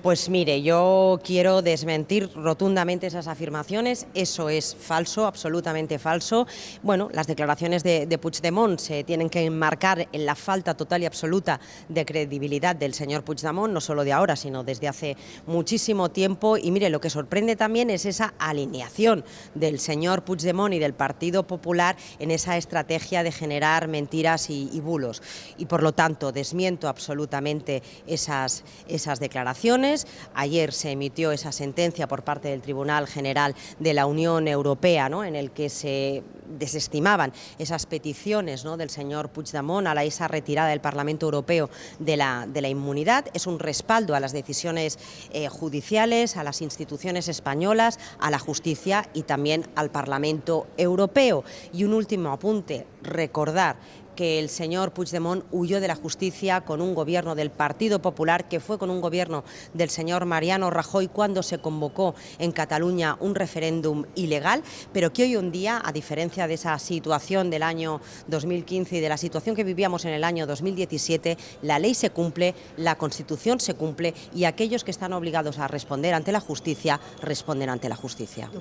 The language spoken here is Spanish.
Pues mire, yo quiero desmentir rotundamente esas afirmaciones. Eso es falso, absolutamente falso. Bueno, las declaraciones de, Puigdemont se tienen que enmarcar en la falta total y absoluta de credibilidad del señor Puigdemont, no solo de ahora, sino desde hace muchísimo tiempo. Y mire, lo que sorprende también es esa alineación del señor Puigdemont y del Partido Popular en esa estrategia de generar mentiras y, bulos. Y por lo tanto, desmiento absolutamente esas, esas declaraciones Ayer se emitió esa sentencia por parte del Tribunal General de la Unión Europea, en el que se desestimaban esas peticiones ¿no? del señor Puigdemont a la, esa retirada del Parlamento Europeo de la, de la inmunidad. Es un respaldo a las decisiones eh, judiciales, a las instituciones españolas, a la justicia y también al Parlamento Europeo. Y un último apunte, recordar que el señor Puigdemont huyó de la justicia con un gobierno del Partido Popular, que fue con un gobierno del señor Mariano Rajoy cuando se convocó en Cataluña un referéndum ilegal, pero que hoy un día, a diferencia de esa situación del año 2015 y de la situación que vivíamos en el año 2017, la ley se cumple, la Constitución se cumple y aquellos que están obligados a responder ante la justicia responden ante la justicia.